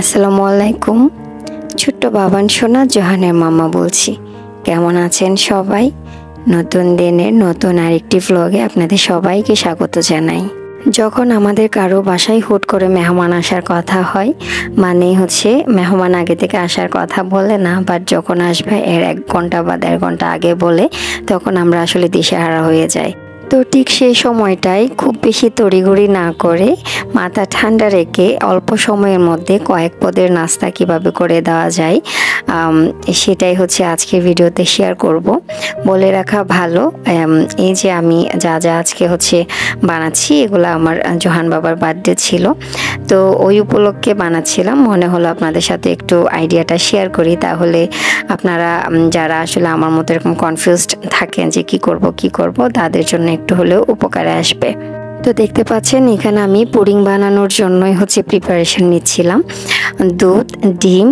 আসসালামু আলাইকুম ছোট্ট বাবান সোনা জহানের মামা বলছি কেমন আছেন সবাই নতুন দিনের নতুন আরেকটি ভ্লগে আপনাদের সবাইকে স্বাগত জানাই যখন আমাদের কারো বাসায় হুট করে মেহমান আসার কথা হয় মানে হচ্ছে মেহমান আগে থেকে আসার কথা বলে না বাট যখন আসবে এর এক ঘন্টা বা দেড় ঘন্টা আগে বলে তখন আমরা আসলে দিশেহারা হয়ে যাই তো ঠিক সেই সময়টায় খুব বেশি তড়িঘড়ি না করে মাথা ঠান্ডা রেখে অল্প সময়ের মধ্যে কয়েক পদের নাস্তা কিভাবে করে দেওয়া যায় সেটাই হচ্ছে আজকে ভিডিওতে শেয়ার করব বলে রাখা ভালো এই যে আমি যা যা আজকে হচ্ছে বানাচ্ছি এগুলো আমার জোহান বাবার বার্থডে ছিল তো ওই উপলক্ষে বানাচ্ছিলাম মনে হলো আপনাদের সাথে একটু আইডিয়াটা শেয়ার করি তাহলে আপনারা যারা আসলে আমার মতো এরকম কনফিউজড থাকেন যে কি করব কি করব তাদের জন্য একটু হলেও উপকারে আসবে তো দেখতে পাচ্ছেন এখানে আমি পুডিং বানানোর জন্যই হচ্ছে প্রিপারেশন নিচ্ছিলাম দুধ ডিম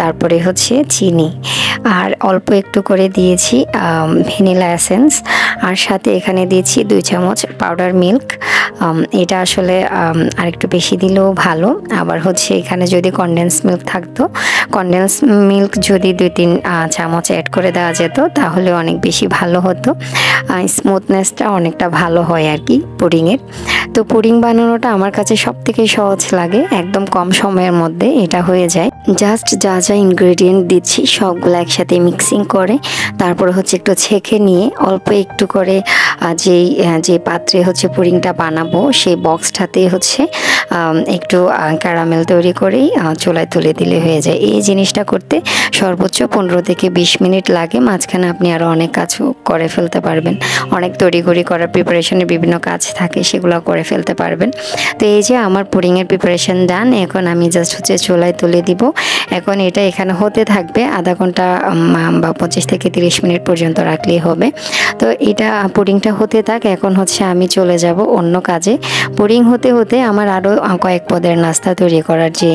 তারপরে হচ্ছে চিনি আর অল্প একটু করে দিয়েছি ভ্যানিলা এসেন্স আর সাথে এখানে দিয়েছি দুই চামচ পাউডার মিল্ক এটা আসলে আরেকটু বেশি দিলেও ভালো আবার হচ্ছে এখানে যদি কনডেন্স মিল্ক থাকতো কনডেন্স মিল্ক যদি দুই তিন চামচ অ্যাড করে দেওয়া যেত তাহলে অনেক বেশি ভালো হতো স্মুথনেসটা অনেকটা ভালো হয় আর কি পুডিংয়ের তো পুডিং বানানোটা আমার কাছে সব থেকে সহজ লাগে একদম কম সময়ের মধ্যে এটা হয়ে যায় জাস্ট যা যা ইনগ্রেডিয়েন্ট দিচ্ছি সবগুলো একসাথে মিক্সিং করে তারপরে হচ্ছে একটু ছেঁকে নিয়ে অল্প একটু করে যেই যে পাত্রে হচ্ছে পুডিংটা বানাবো সেই বক্সটাতে হচ্ছে একটু ক্যারামেল তৈরি করেই চোলায় তুলে দিলে হয়ে যায় এই জিনিসটা করতে সর্বোচ্চ পনেরো থেকে বিশ মিনিট লাগে মাঝখানে আপনি আরও অনেক কাজ করে ফেলতে পারবেন অনেক তড়িঘড়ি করার প্রিপারেশনের বিভিন্ন কাজ থাকে সে সেগুলো করে ফেলতে পারবেন তো এই যে আমার পুডিংয়ের প্রিপারেশান ডান এখন আমি জাস্ট হচ্ছে চুলায় তুলে দিব এখন এটা এখানে হতে থাকবে আধা ঘন্টা বা পঁচিশ থেকে তিরিশ মিনিট পর্যন্ত রাখলেই হবে তো এটা পুডিংটা হতে থাক এখন হচ্ছে আমি চলে যাব অন্য কাজে পুডিং হতে হতে আমার আরও কয়েক পদের নাস্তা তৈরি করার যে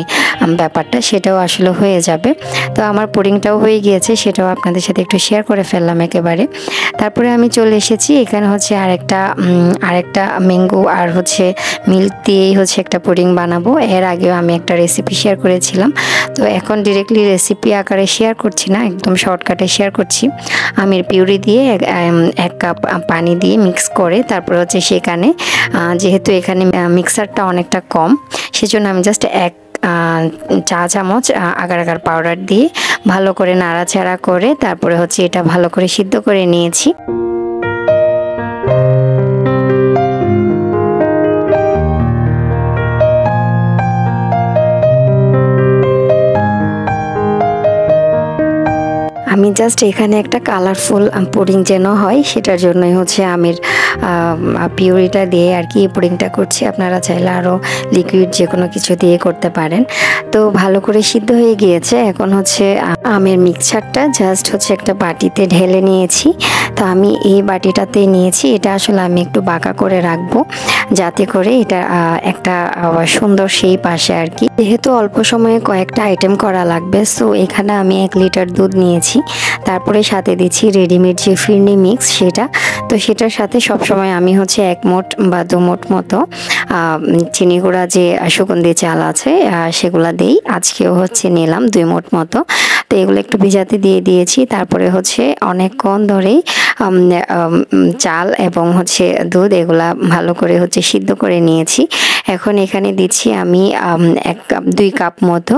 ব্যাপারটা সেটাও আসলে হয়ে যাবে তো আমার পুডিংটাও হয়ে গিয়েছে সেটাও আপনাদের সাথে একটু শেয়ার করে ফেললাম একেবারে তারপরে আমি চলে এসেছি এখানে হচ্ছে আরেকটা আরেকটা ম্যাঙ্গো আর হচ্ছে মিল্ক দিয়েই হচ্ছে একটা পুডিং বানাবো এর আগেও আমি একটা রেসিপি শেয়ার করেছিলাম তো এখন ডিরেক্টলি রেসিপি আকারে শেয়ার করছি না একদম শর্টকাটে শেয়ার করছি আমের পিউরি দিয়ে এক কাপ পানি দিয়ে মিক্স করে তারপর হচ্ছে সেখানে যেহেতু এখানে মিক্সারটা অনেকটা কম সেজন্য আমি জাস্ট এক চা চামচ আগার আগার পাউডার দিয়ে ভালো করে নাড়াচাড়া করে তারপরে হচ্ছে এটা ভালো করে সিদ্ধ করে নিয়েছি আমি জাস্ট এখানে একটা কালারফুল পুডিং যেন হয় সেটার জন্যই হচ্ছে আমের পিউরিটা দিয়ে আর কি পুডিংটা করছি আপনারা চাইলে আরও লিকুইড যে কোনো কিছু দিয়ে করতে পারেন তো ভালো করে সিদ্ধ হয়ে গিয়েছে এখন হচ্ছে আমের মিক্সারটা জাস্ট হচ্ছে একটা বাটিতে ঢেলে নিয়েছি তো আমি এই বাটিটাতে নিয়েছি এটা আসলে আমি একটু বাঁকা করে রাখবো যাতে করে এটা একটা সুন্দর সেই পাশে আর কি যেহেতু অল্প সময়ে কয়েকটা আইটেম করা লাগবে সো এখানে আমি এক লিটার দুধ নিয়েছি তারপরে সাথে দিচ্ছি রেডিমেড যে ফিরনি মিক্স সেটা তো সেটার সাথে সব সবসময় আমি হচ্ছে এক মোট বা দু মোট মতো চিনি গুঁড়া যে সুগন্ধি চাল আছে সেগুলো দিই আজকেও হচ্ছে নিলাম দুই মোট মতো তো এগুলো একটু ভিজাতে দিয়ে দিয়েছি তারপরে হচ্ছে অনেকক্ষণ ধরেই চাল এবং হচ্ছে দুধ এগুলা ভালো করে হচ্ছে সিদ্ধ করে নিয়েছি এখন এখানে দিচ্ছি আমি এক কাপ দুই কাপ মতো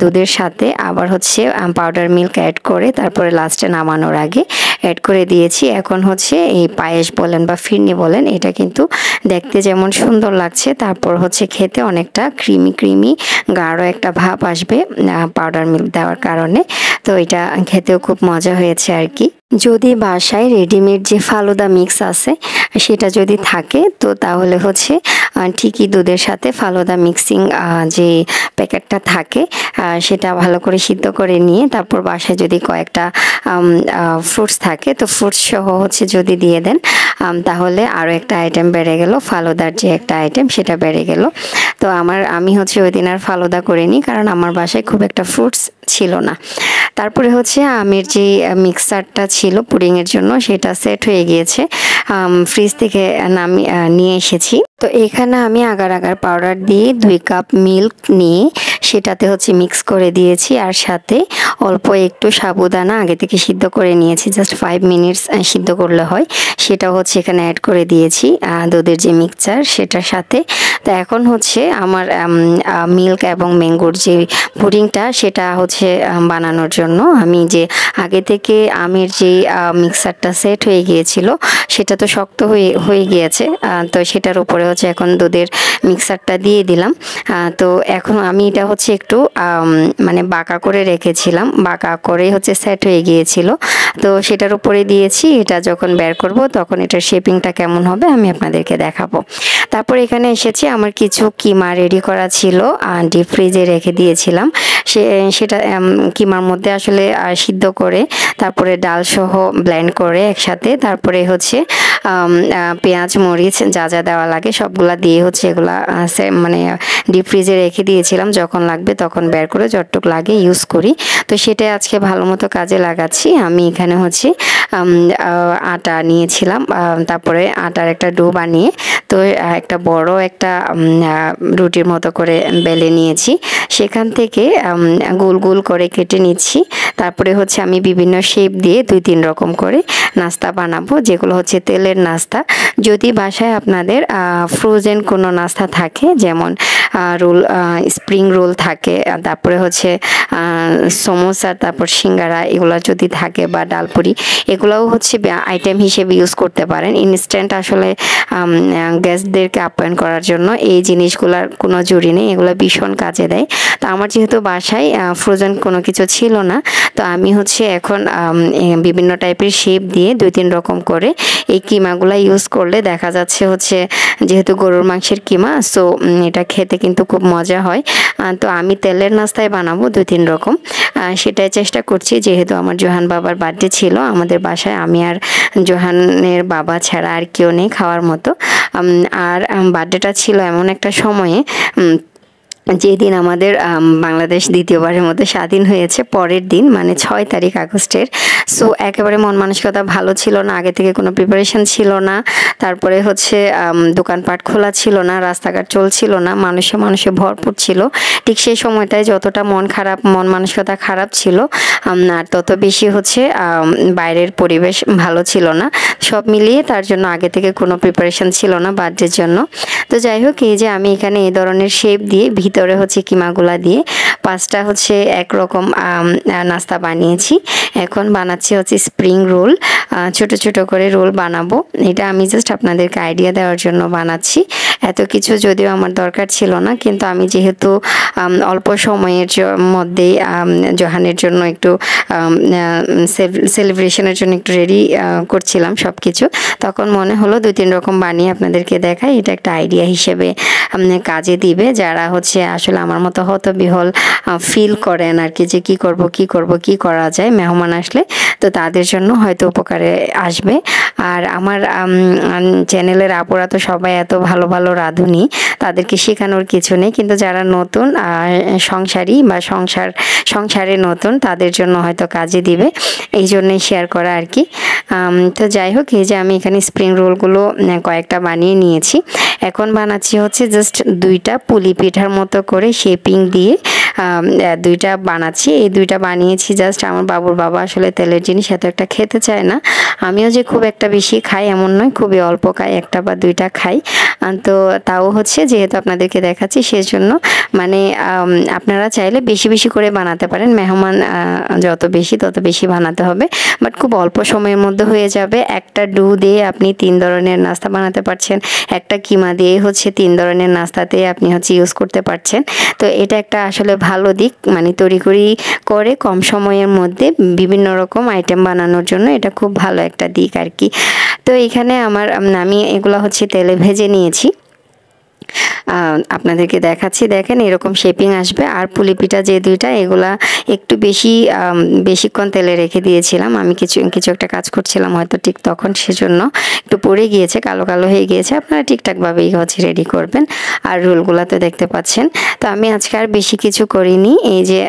দুধের সাথে আবার হচ্ছে পাউডার মিল্ক অ্যাড করে তারপরে লাস্টে নামানোর আগে অ্যাড করে দিয়েছি এখন হচ্ছে এই পায়েস বলেন বা ফিরনি বলেন এটা কিন্তু দেখতে যেমন সুন্দর লাগছে তারপর হচ্ছে খেতে অনেকটা ক্রিমি ক্রিমি গাঢ় একটা ভাব আসবে পাউডার মিল্ক দেওয়ার কারণে তো এটা খেতেও খুব মজা হয়েছে আর কি যদি বাসায় রেডিমেড যে ফালুদা মিক্স আছে সেটা যদি থাকে তো তাহলে হচ্ছে ঠিকই দুধের সাথে ফালুদা মিক্সিং যে প্যাকেটটা থাকে সেটা ভালো করে সিদ্ধ করে নিয়ে তারপর বাসায় যদি কয়েকটা ফ্রুটস থাকে তো ফ্রুটস সহ হচ্ছে যদি দিয়ে দেন তাহলে আরও একটা আইটেম বেড়ে গেল ফালুদার যে একটা আইটেম সেটা বেড়ে গেল তো আমার আমি হচ্ছে ওই দিন আর ফালুদা করিনি কারণ আমার বাসায় খুব একটা ফ্রুটস ছিল না তারপরে হচ্ছে আমের যে মিক্সারটা ছিল পুডিংয়ের জন্য সেটা সেট হয়ে গিয়েছে ফ্রিজ থেকে নামি নিয়ে এসেছি তো এখানে এখানে আমি আগার আগার পাউডার দিয়ে দুই কাপ মিল্ক নিয়ে সেটাতে হচ্ছে মিক্স করে দিয়েছি আর সাথে অল্প একটু সাবুদানা আগে থেকে সিদ্ধ করে নিয়েছি জাস্ট ফাইভ মিনিটস সিদ্ধ করলে হয় সেটা হচ্ছে এখানে অ্যাড করে দিয়েছি দুধের যে মিক্সচার সেটার সাথে তো এখন হচ্ছে আমার মিল্ক এবং ম্যাঙ্গোর যে পুডিংটা সেটা হচ্ছে বানানোর জন্য আমি যে আগে থেকে আমের যে মিক্সারটা সেট হয়ে গিয়েছিল সেটা তো শক্ত হয়ে হয়ে গিয়েছে তো সেটার উপরে হচ্ছে এখন দুধের মিক্সারটা দিয়ে দিলাম তো এখন আমি এটা হচ্ছে একটু মানে বাঁকা করে রেখেছিলাম দিয়েছিলাম বাঁকা করে হচ্ছে সেট হয়ে গিয়েছিল তো সেটার উপরে দিয়েছি এটা যখন বের করব তখন এটার শেপিংটা কেমন হবে আমি আপনাদেরকে দেখাবো তারপর এখানে এসেছি আমার কিছু কিমা রেডি করা ছিল ডিপ ফ্রিজে রেখে দিয়েছিলাম সে সেটা কিমার মধ্যে আসলে সিদ্ধ করে তারপরে ডাল সহ ব্ল্যান্ড করে একসাথে তারপরে হচ্ছে পেঁয়াজ মরিচ যা যা দেওয়া লাগে সবগুলা দিয়ে হচ্ছে এগুলা মানে ডিপ ফ্রিজে রেখে দিয়েছিলাম যখন লাগবে তখন বের করে যতটুক লাগে ইউজ করি তো সেটাই আজকে ভালো মতো কাজে লাগাচ্ছি আমি এখানে হচ্ছে আটা নিয়েছিলাম তারপরে আটার একটা ডো বানিয়ে তো একটা বড় একটা রুটির মতো করে বেলে নিয়েছি সেখান থেকে গোল গোল করে কেটে নিচ্ছি তারপরে হচ্ছে আমি বিভিন্ন শেপ দিয়ে দুই তিন রকম করে নাস্তা বানাবো যেগুলো হচ্ছে তেলের নাস্তা যদি বাসায় আপনাদের ফ্রোজেন কোনো নাস্তা থাকে যেমন রোল স্প্রিং রোল থাকে তারপরে হচ্ছে সমো সমোসা তারপর সিঙ্গারা এগুলো যদি থাকে বা ডালপুরি এগুলোও হচ্ছে আইটেম হিসেবে ইউজ করতে পারেন ইনস্ট্যান্ট আসলে গ্যাসদেরকে আপ্যায়ন করার জন্য এই জিনিসগুলোর কোনো জরুরি নেই এগুলো ভীষণ কাজে দেয় তো আমার যেহেতু বাসায় ফ্রোজেন কোনো কিছু ছিল না তো আমি হচ্ছে এখন বিভিন্ন টাইপের শেপ দিয়ে দুই তিন রকম করে এই কিমাগুলো ইউজ করলে দেখা যাচ্ছে হচ্ছে যেহেতু গরুর মাংসের কিমা সো এটা খেতে কিন্তু খুব মজা হয় তো আমি তেলের নাস্তায় বানাবো দু তিন রকম সেটাই চেষ্টা করছি যেহেতু আমার জোহান বাবার বার্থডে ছিল আমাদের বাসায় আমি আর জোহানের বাবা ছাড়া আর কেউ নেই খাওয়ার মতো আর বার্থডেটা ছিল এমন একটা সময়ে যেদিন আমাদের বাংলাদেশ দ্বিতীয়বারের মতো স্বাধীন হয়েছে পরের দিন মানে ছয় তারিখ আগস্টের সো একেবারে মন মানসিকতা ভালো ছিল না আগে থেকে কোনো প্রিপারেশন ছিল না তারপরে হচ্ছে দোকানপাট খোলা ছিল না রাস্তাঘাট চলছিল না মানুষে মানুষে ভরপুর ছিল ঠিক সেই সময়টায় যতটা মন খারাপ মন মানসিকতা খারাপ ছিল আর তত বেশি হচ্ছে বাইরের পরিবেশ ভালো ছিল না সব মিলিয়ে তার জন্য আগে থেকে কোনো প্রিপারেশন ছিল না বার্থডের জন্য তো যাই হোক এই যে আমি এখানে এই ধরনের শেপ দিয়ে ভিত ভিতরে হচ্ছে কিমাগুলা দিয়ে পাঁচটা হচ্ছে একরকম নাস্তা বানিয়েছি এখন বানাচ্ছি হচ্ছে স্প্রিং রোল ছোট ছোট করে রোল বানাবো এটা আমি জাস্ট আপনাদেরকে আইডিয়া দেওয়ার জন্য বানাচ্ছি এত কিছু যদিও আমার দরকার ছিল না কিন্তু আমি যেহেতু অল্প সময়ের মধ্যেই জহানের জন্য একটু সেলিব্রেশনের জন্য একটু রেডি করছিলাম সব কিছু তখন মনে হলো দুই তিন রকম বানিয়ে আপনাদেরকে দেখাই এটা একটা আইডিয়া হিসেবে কাজে দিবে যারা হচ্ছে আসলে আমার মতো হতবিহল ফিল করেন আর কি যে কি করব কি করব কি করা যায় মেহমান আসলে তো তাদের জন্য হয়তো উপকারে আসবে আর আমার চ্যানেলের আপরা তো সবাই এত ভালো ভালো রাঁধুনি তাদেরকে শেখানোর কিছু নেই কিন্তু যারা নতুন সংসারী বা সংসার সংসারে নতুন তাদের জন্য হয়তো কাজে দিবে এই জন্যই শেয়ার করা আর কি তো যাই হোক এই যে আমি এখানে স্প্রিং রোলগুলো কয়েকটা বানিয়ে নিয়েছি এখন বানাচ্ছি হচ্ছে জাস্ট দুইটা পুলি পিঠার মতো করে শেপিং দিয়ে দুইটা বানাচ্ছি এই দুইটা বানিয়েছি জাস্ট আমার বাবুর বাবা আসলে তেলের জিনিস এত একটা খেতে চায় না আমিও যে খুব একটা বেশি খাই এমন নয় খুবই অল্প খাই একটা বা দুইটা খাই তো তাও হচ্ছে যেহেতু আপনাদেরকে দেখাচ্ছি সেজন্য মানে আপনারা চাইলে বেশি বেশি করে বানাতে পারেন মেহমান যত বেশি তত বেশি বানাতে হবে বাট খুব অল্প সময়ের মধ্যে হয়ে যাবে একটা ডু দিয়ে আপনি তিন ধরনের নাস্তা বানাতে পারছেন একটা কিমা দিয়ে হচ্ছে তিন ধরনের নাস্তাতে আপনি হচ্ছে ইউজ করতে পারছেন তো এটা একটা আসলে ভালো দিক মানে তরিকরি করে কম সময়ের মধ্যে বিভিন্ন রকম আইটেম বানানোর জন্য এটা খুব ভালো একটা দিক আর কি তো এখানে আমার আমি এগুলো হচ্ছে তেলে ভেজে নিয়েছি আপনাদেরকে দেখাচ্ছি দেখেন এরকম শেপিং আসবে আর পুলিপিটা যে দুইটা এগুলা একটু বেশি বেশিক্ষণ তেলে রেখে দিয়েছিলাম আমি কিছু কিছু একটা কাজ করছিলাম হয়তো ঠিক তখন সেজন্য একটু পড়ে গিয়েছে কালো কালো হয়ে গিয়েছে আপনারা ঠিকঠাকভাবেই হচ্ছে রেডি করবেন আর রোলগুলা তো দেখতে পাচ্ছেন তো আমি আজকে আর বেশি কিছু করিনি এই যে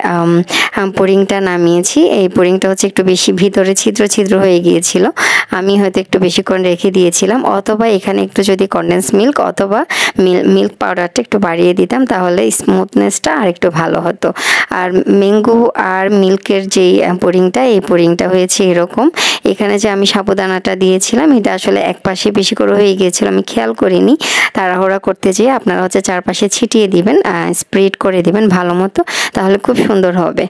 পোরিংটা নামিয়েছি এই পোরিংটা হচ্ছে একটু বেশি ভিতরে ছিদ্র ছিদ্র হয়ে গিয়েছিল আমি হয়তো একটু বেশিক্ষণ রেখে দিয়েছিলাম অথবা এখানে একটু যদি কন্ডেন্স মিল্ক অথবা মিল্ক পাউডারটা একটু বাড়িয়ে দিতাম তাহলে স্মুথনেসটা আর একটু ভালো হতো আর ম্যাঙ্গো আর মিল্কের যেই পুরিংটা এই পুরিংটা হয়েছে এরকম এখানে যে আমি সাবুদানাটা দিয়েছিলাম এটা আসলে এক পাশে বেশি করে হয়ে গিয়েছিল আমি খেয়াল করিনি তাড়াহুড়া করতে যেয়ে আপনারা হচ্ছে চারপাশে ছিটিয়ে দিবেন স্প্রেড করে দিবেন ভালো মতো তাহলে খুব সুন্দর হবে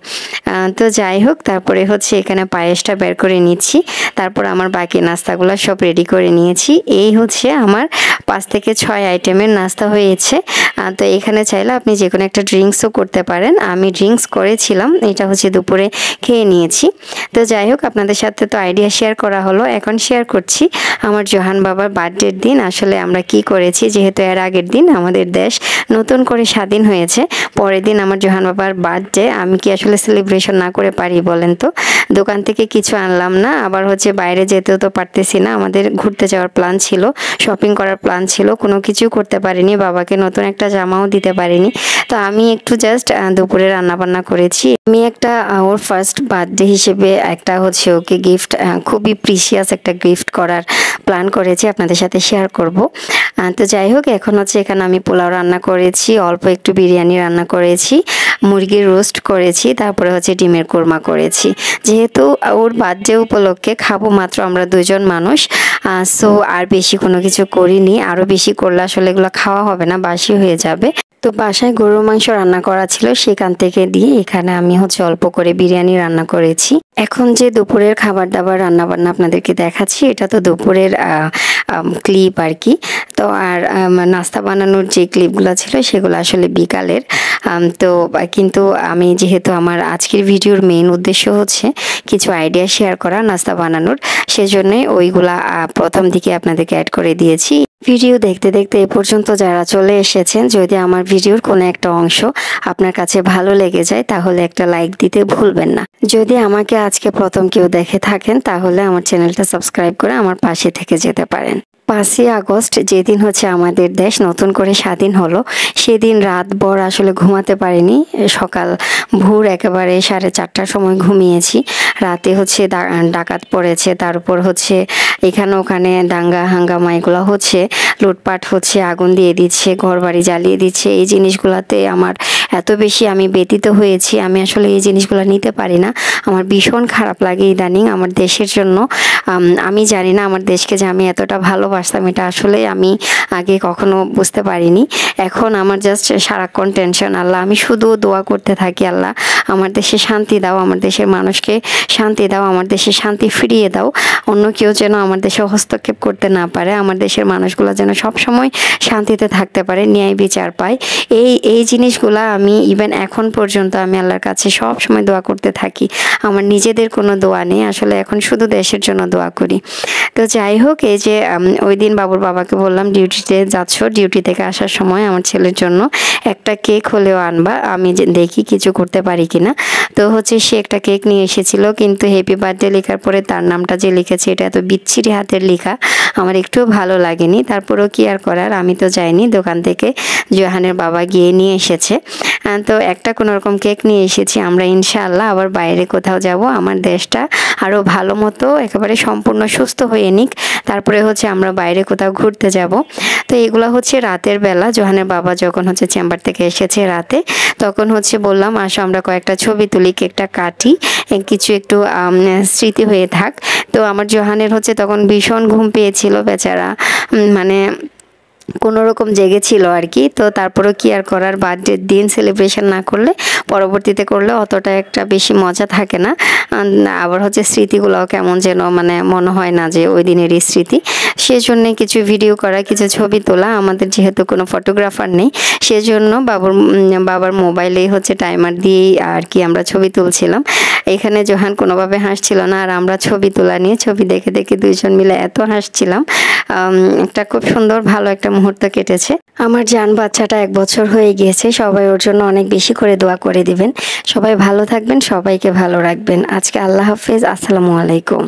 তো যাই হোক তারপরে হচ্ছে এখানে পায়েসটা বের করে নিচ্ছি তারপর আমার বাকি নাস্তাগুলো সব রেডি করে নিয়েছি এই হচ্ছে আমার পাঁচ থেকে ছয় আইটেমের নাস্তা হয়েছে তো এখানে চাইলে আপনি যে কোনো একটা ড্রিঙ্কসও করতে পারেন আমি ড্রিঙ্কস করেছিলাম এটা হচ্ছে দুপুরে খেয়ে নিয়েছি তো যাই হোক আপনাদের সাথে তো আইডিয়া শেয়ার করা হলো এখন শেয়ার করছি আমার জোহান বাবার বার্থডের দিন আসলে আমরা কি করেছি যেহেতু এর আগের দিন আমাদের দেশ নতুন করে স্বাধীন হয়েছে পরের দিন আমার জোহান বাবার বার্থডে আমি কি আসলে সেলিব্রেশন না করে পারি বলেন তো দোকান থেকে কিছু আনলাম না আবার হচ্ছে বাইরে যেতেও তো পারতেছি না আমাদের ঘুরতে যাওয়ার প্ল্যান ছিল শপিং করার প্ল্যান ছিল কোনো কিছু করতে পারিনি বাবাকে নতুন একটা জামাও দিতে পারিনি তো আমি একটু জাস্ট দুপুরে রান্নাবান্না করেছি আমি একটা ওর ফার্স্ট বার্থডে হিসেবে একটা হচ্ছে ওকে গিফট খুবই প্রিসিয়াস একটা গিফট করার প্ল্যান করেছি আপনাদের সাথে শেয়ার করব তো যাই হোক এখন হচ্ছে এখানে আমি পোলাও রান্না করেছি অল্প একটু বিরিয়ানি রান্না করেছি মুরগির রোস্ট করেছি তারপরে হচ্ছে ডিমের কোরমা করেছি যেহেতু ওর বার্থডে উপলক্ষে খাবো মাত্র আমরা দুজন মানুষ সো আর বেশি কোনো কিছু করিনি আরও বেশি করলে আসলে এগুলো খাওয়া হবে না বাসি হয়ে যাবে তো বাসায় গরুর মাংস রান্না করা ছিল সেখান থেকে দিয়ে এখানে আমি হচ্ছে অল্প করে বিরিয়ানি রান্না করেছি এখন যে দুপুরের খাবার দাবার রান্না বান্না আপনাদেরকে দেখাচ্ছি এটা তো দুপুরের ক্লিপ আর কি তো আর নাস্তা বানানোর যে ক্লিপগুলো ছিল সেগুলো আসলে বিকালের তো কিন্তু আমি যেহেতু আমার আজকের ভিডিওর মেইন উদ্দেশ্য হচ্ছে কিছু আইডিয়া শেয়ার করা নাস্তা বানানোর সেজন্যে ওইগুলা প্রথম দিকে আপনাদেরকে অ্যাড করে দিয়েছি ভিডিও দেখতে দেখতে এ পর্যন্ত যারা চলে এসেছেন যদি আমার ভিডিওর কোনো একটা অংশ আপনার কাছে ভালো লেগে যায় তাহলে একটা লাইক দিতে ভুলবেন না যদি আমাকে আজকে প্রথম কেউ দেখে থাকেন তাহলে আমার চ্যানেলটা সাবস্ক্রাইব করে আমার পাশে থেকে যেতে পারেন পাঁচই আগস্ট যেদিন হচ্ছে আমাদের দেশ নতুন করে স্বাধীন হলো সেদিন রাতভর আসলে ঘুমাতে পারিনি সকাল ভোর একেবারে সাড়ে চারটার সময় ঘুমিয়েছি রাতে হচ্ছে ডাকাত পড়েছে তারপর হচ্ছে এখানে ওখানে দাঙ্গা হাঙ্গামা এগুলো হচ্ছে লুটপাট হচ্ছে আগুন দিয়ে দিচ্ছে ঘর বাড়ি জ্বালিয়ে দিচ্ছে এই জিনিসগুলোতে আমার এত বেশি আমি ব্যতীত হয়েছি আমি আসলে এই জিনিসগুলো নিতে পারি না আমার ভীষণ খারাপ লাগে ইদানিং আমার দেশের জন্য আমি জানি না আমার দেশকে যে আমি এতটা ভালোবাসতাম এটা আসলে আমি আগে কখনো বুঝতে পারিনি এখন আমার জাস্ট সারাক্ষণ টেনশন আল্লাহ আমি শুধু দোয়া করতে থাকি আল্লাহ আমার দেশে শান্তি দাও আমার দেশের মানুষকে শান্তি দাও আমার দেশে শান্তি ফিরিয়ে দাও অন্য কেউ যেন আমার দেশে হস্তক্ষেপ করতে না পারে আমার দেশের মানুষগুলো যেন সবসময় শান্তিতে থাকতে পারে ন্যায় বিচার পায় এই এই জিনিসগুলা আমি ইভেন এখন পর্যন্ত আমি আল্লাহর কাছে সব সময় দোয়া করতে থাকি আমার নিজেদের কোনো দোয়া নেই আসলে এখন শুধু দেশের জন্য দোয়া করি তো যাই হোক এই যে ওই দিন বাবুর বাবাকে বললাম ডিউটিতে যাচ্ছ ডিউটি থেকে আসার সময় আমার ছেলের জন্য একটা কেক হলেও আনবা আমি দেখি কিছু করতে পারি কিনা তো হচ্ছে সে একটা কেক নিয়ে এসেছিল কিন্তু হ্যাপি বার্থডে লেখার পরে তার নামটা যে লিখেছে এটা এত বিচ্ছিরি হাতের লেখা আমার একটু ভালো লাগেনি তারপরেও কি আর করার আমি তো যাইনি দোকান থেকে জোহানের বাবা গিয়ে নিয়ে এসেছে হ্যাঁ, তো একটা কোনো রকম কেক নিয়ে এসেছি আমরা ইনশাআল্লাহ আবার বাইরে কোথাও যাব আমার দেশটা আরও ভালো মতো একেবারে সম্পূর্ণ সুস্থ হয়ে নিক তারপরে হচ্ছে আমরা বাইরে কোথাও ঘুরতে যাব তো এগুলো হচ্ছে রাতের বেলা জোহানের বাবা যখন হচ্ছে চেম্বার থেকে এসেছে রাতে তখন হচ্ছে বললাম আসো আমরা কয়েকটা ছবি তুলি কেকটা কাটি কিছু একটু স্মৃতি হয়ে থাক তো আমার জোহানের হচ্ছে তখন ভীষণ ঘুম পেয়েছিল বেচারা মানে কোনো রকম জেগেছিল আর কি তো তারপরেও কি আর করার বার্থডের দিন সেলিব্রেশন না করলে পরবর্তীতে করলে অতটা একটা বেশি মজা থাকে না আবার হচ্ছে স্মৃতিগুলো কেমন যেন মানে মনে হয় না যে ওই দিনেরই স্মৃতি সেজন্যে কিছু ভিডিও করা কিছু ছবি তোলা আমাদের যেহেতু কোনো ফটোগ্রাফার নেই সেজন্য বাবুর বাবার মোবাইলেই হচ্ছে টাইমার দিয়েই আর কি আমরা ছবি তুলছিলাম এখানে জোহান কোনোভাবে হাসছিল না আর আমরা ছবি তোলা নিয়ে ছবি দেখে দেখে দুইজন মিলে এত হাসছিলাম একটা খুব সুন্দর ভালো একটা মুহূর্ত কেটেছে আমার যান বাচ্চাটা এক বছর হয়ে গিয়েছে সবাই ওর জন্য অনেক বেশি করে দোয়া করে দিবেন সবাই ভালো থাকবেন সবাইকে ভালো রাখবেন আজকে আল্লাহ হাফেজ আসসালামু আলাইকুম